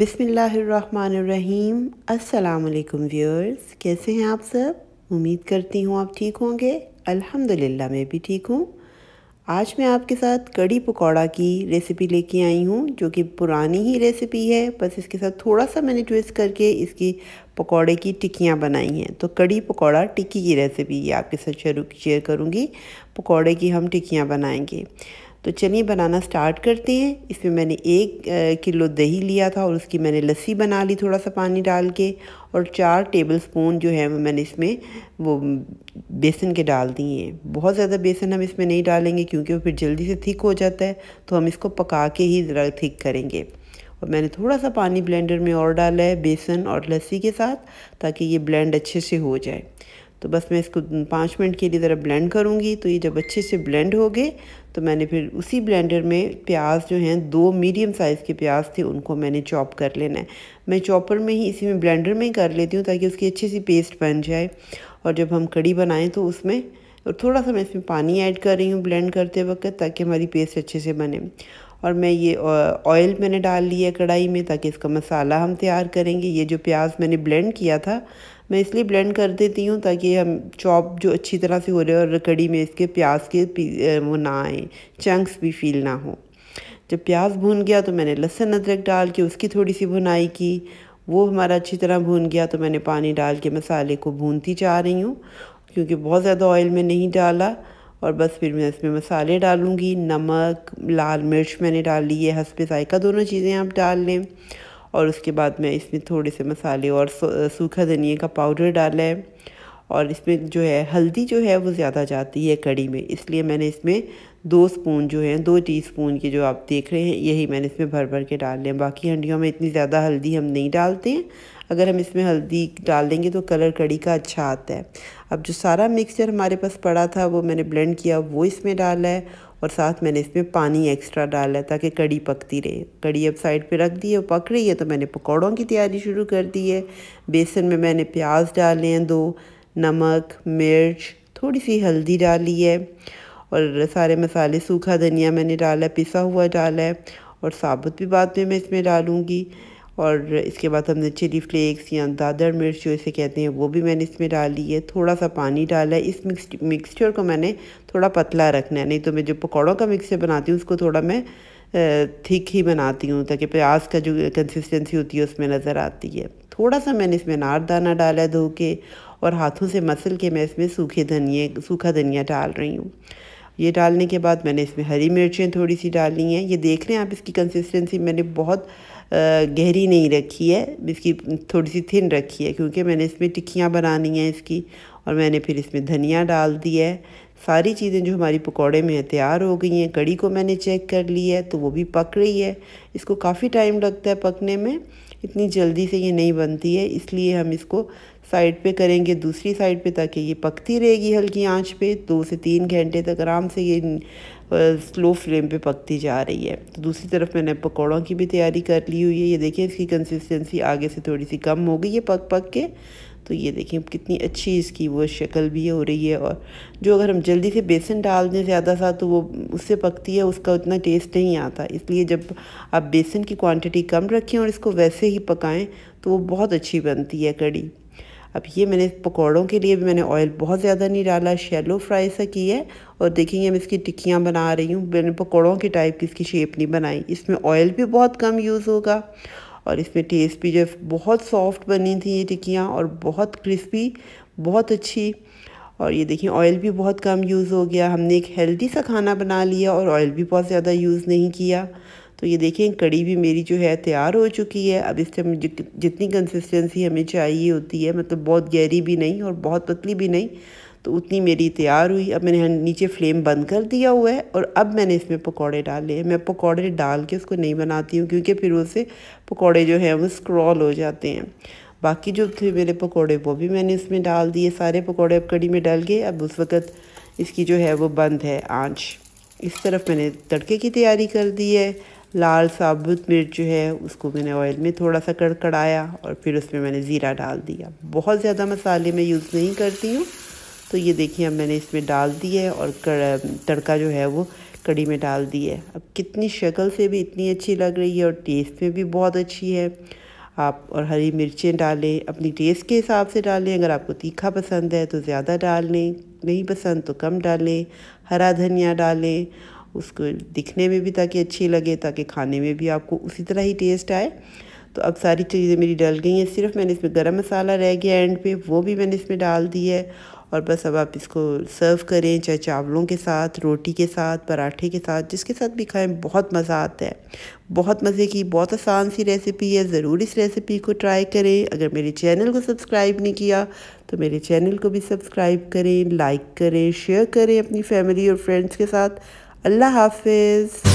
बिसमीम् अलकुम viewers कैसे हैं आप सब उम्मीद करती हूँ आप ठीक होंगे अल्हम्दुलिल्लाह मैं भी ठीक हूँ आज मैं आपके साथ कड़ी पकौड़ा की रेसिपी लेके आई हूँ जो कि पुरानी ही रेसिपी है बस इसके साथ थोड़ा सा मैंने ट्विस्ट करके इसकी पकौड़े की टिक्कियाँ बनाई हैं तो कड़ी पकौड़ा टिक्की की रेसिपी ये आपके साथ शेयर करूँगी पकौड़े की हम टिक्कियाँ बनाएँगे तो चलिए बनाना स्टार्ट करते हैं इसमें मैंने एक किलो दही लिया था और उसकी मैंने लस्सी बना ली थोड़ा सा पानी डाल के और चार टेबल स्पून जो है वो मैंने इसमें वो बेसन के डाल दिए हैं बहुत ज़्यादा बेसन हम इसमें नहीं डालेंगे क्योंकि वो फिर जल्दी से थिक हो जाता है तो हम इसको पका के ही ज़रा थिक करेंगे और मैंने थोड़ा सा पानी ब्लेंडर में और डाला है बेसन और लस्सी के साथ ताकि ये ब्लेंड अच्छे से हो जाए तो बस मैं इसको पाँच मिनट के लिए ज़रा ब्लेंड करूँगी तो ये जब अच्छे से ब्लेंड हो गए तो मैंने फिर उसी ब्लेंडर में प्याज जो हैं दो मीडियम साइज़ के प्याज थे उनको मैंने चॉप कर लेना है मैं चॉपर में ही इसी में ब्लेंडर में ही कर लेती हूँ ताकि उसकी अच्छी सी पेस्ट बन जाए और जब हम कड़ी बनाएँ तो उसमें और थोड़ा सा मैं इसमें पानी ऐड कर रही हूँ ब्लेंड करते वक्त ताकि हमारी पेस्ट अच्छे से बने और मैं ये ऑयल मैंने डाल लिया कढ़ाई में ताकि इसका मसाला हम तैयार करेंगे ये जो प्याज मैंने ब्लेंड किया था मैं इसलिए ब्लेंड कर देती हूँ ताकि हम चॉप जो अच्छी तरह से हो रहे और कड़ी में इसके प्याज के वो ना आए चंक्स भी फील ना हो जब प्याज भून गया तो मैंने लहसुन अदरक डाल के उसकी थोड़ी सी भुनाई की वो हमारा अच्छी तरह भून गया तो मैंने पानी डाल के मसाले को भूनती जा रही हूँ क्योंकि बहुत ज़्यादा ऑयल में नहीं डाला और बस फिर मैं इसमें मसाले डालूँगी नमक लाल मिर्च मैंने डाल ली है हंसपे जायका दोनों चीज़ें आप डाल लें और उसके बाद मैं इसमें थोड़े से मसाले और सूखा धनिया का पाउडर डाला है और इसमें जो है हल्दी जो है वो ज़्यादा जाती है कड़ी में इसलिए मैंने इसमें दो स्पून जो है दो टीस्पून के जो आप देख रहे हैं यही मैंने इसमें भर भर के डाल लें बाकी हंडियों में इतनी ज़्यादा हल्दी हम नहीं डालते हैं अगर हम इसमें हल्दी डाल देंगे तो कलर कड़ी का अच्छा आता है अब जो सारा मिक्सचर हमारे पास पड़ा था वो मैंने ब्लेंड किया वो इसमें डाला है और साथ मैंने इसमें पानी एक्स्ट्रा डाला ताकि कड़ी पकती रहे कड़ी अब साइड पे रख दी है पक रही है तो मैंने पकौड़ों की तैयारी शुरू कर दी है बेसन में मैंने प्याज डाले हैं दो नमक मिर्च थोड़ी सी हल्दी डाली है और सारे मसाले सूखा धनिया मैंने डाला है पिसा हुआ डाला है और साबुत भी बाद में मैं इसमें डालूँगी और इसके बाद हमने चिली फ्लेक्स या दादर मिर्च जो इसे कहते हैं वो भी मैंने इसमें डाली है थोड़ा सा पानी डाला है इस मिक्स मिक्सचर को मैंने थोड़ा पतला रखना है नहीं तो मैं जो पकौड़ों का मिक्सचर बनाती हूँ उसको थोड़ा मैं थिक ही बनाती हूँ ताकि प्याज का जो कंसिस्टेंसी होती है उसमें नज़र आती है थोड़ा सा मैंने इसमें अनारदाना डाला है धो के और हाथों से मसल के मैं इसमें सूखे धनिए सूखा धनिया डाल रही हूँ ये डालने के बाद मैंने इसमें हरी मिर्चें थोड़ी सी डाली हैं ये देख रहे हैं आप इसकी कंसिस्टेंसी मैंने बहुत गहरी नहीं रखी है इसकी थोड़ी सी थिन रखी है क्योंकि मैंने इसमें टिक्कियाँ बनानी हैं इसकी और मैंने फिर इसमें धनिया डाल दिया है सारी चीज़ें जो हमारी पकौड़े में तैयार हो गई हैं कड़ी को मैंने चेक कर ली है तो वो भी पक रही है इसको काफ़ी टाइम लगता है पकने में इतनी जल्दी से ये नहीं बनती है इसलिए हम इसको साइड पे करेंगे दूसरी साइड पे ताकि ये पकती रहेगी हल्की आंच पे दो से तीन घंटे तक आराम से ये स्लो फ्लेम पे पकती जा रही है तो दूसरी तरफ मैंने पकौड़ों की भी तैयारी कर ली हुई है ये देखिए इसकी कंसिस्टेंसी आगे से थोड़ी सी कम हो गई है पक पक के तो ये देखें कितनी अच्छी इसकी वो शक्ल भी हो रही है और जो अगर हम जल्दी से बेसन डाल दें ज़्यादा सा तो वो उससे पकती है उसका उतना टेस्ट नहीं आता इसलिए जब आप बेसन की क्वांटिटी कम रखें और इसको वैसे ही पकाएं तो वो बहुत अच्छी बनती है कड़ी अब ये मैंने पकौड़ों के लिए भी मैंने ऑयल बहुत ज़्यादा नहीं डाला शेलो फ्राई सा की है और देखेंगे मैं इसकी टिक्कियाँ बना रही हूँ मैंने पकौड़ों के टाइप की इसकी शेप नहीं बनाई इसमें ऑयल भी बहुत कम यूज़ होगा और इसमें टेस्ट भी जो बहुत सॉफ्ट बनी थी ये टिक्कियाँ और बहुत क्रिस्पी बहुत अच्छी और ये देखिए ऑयल भी बहुत कम यूज़ हो गया हमने एक हेल्दी सा खाना बना लिया और ऑयल भी बहुत ज़्यादा यूज़ नहीं किया तो ये देखें कड़ी भी मेरी जो है तैयार हो चुकी है अब इस टाइम जितनी कंसिस्टेंसी हमें चाहिए होती है मतलब बहुत गहरी भी नहीं और बहुत पतली भी नहीं तो उतनी मेरी तैयार हुई अब मैंने नीचे फ्लेम बंद कर दिया हुआ है और अब मैंने इसमें पकौड़े डाले हैं मैं पकौड़े डाल के उसको नहीं बनाती हूँ क्योंकि फिर उससे पकौड़े जो हैं वो स्क्रॉल हो जाते हैं बाकी जो थे मेरे पकौड़े वो भी मैंने इसमें डाल दिए सारे पकौड़े अब कड़ी में डाल गए अब उस वक़्त इसकी जो है वो बंद है आँच इस तरफ मैंने तड़के की तैयारी कर दी है लाल साबुत मिर्च जो है उसको मैंने ऑयल में थोड़ा सा कड़कड़ाया और फिर उसमें मैंने ज़ीरा डाल दिया बहुत ज़्यादा मसाले मैं यूज़ नहीं करती हूँ तो ये देखिए अब मैंने इसमें डाल दी है और तड़का जो है वो कड़ी में डाल दी है अब कितनी शक्ल से भी इतनी अच्छी लग रही है और टेस्ट में भी बहुत अच्छी है आप और हरी मिर्चें डालें अपनी टेस्ट के हिसाब से डालें अगर आपको तीखा पसंद है तो ज़्यादा डाल लें नहीं पसंद तो कम डालें हरा धनिया डालें उसको दिखने में भी ताकि अच्छी लगे ताकि खाने में भी आपको उसी तरह ही टेस्ट आए तो अब सारी चीज़ें मेरी डल गई हैं सिर्फ मैंने इसमें गरम मसाला रह गया एंड पे वो भी मैंने इसमें डाल दी है और बस अब आप इसको सर्व करें चाहे चावलों के साथ रोटी के साथ पराठे के साथ जिसके साथ भी खाएं बहुत मज़ा आता है बहुत मज़े की बहुत आसान सी रेसिपी है ज़रूर इस रेसिपी को ट्राई करें अगर मेरे चैनल को सब्सक्राइब नहीं किया तो मेरे चैनल को भी सब्सक्राइब करें लाइक करें शेयर करें अपनी फैमिली और फ्रेंड्स के साथ अल्लाह हाफिज़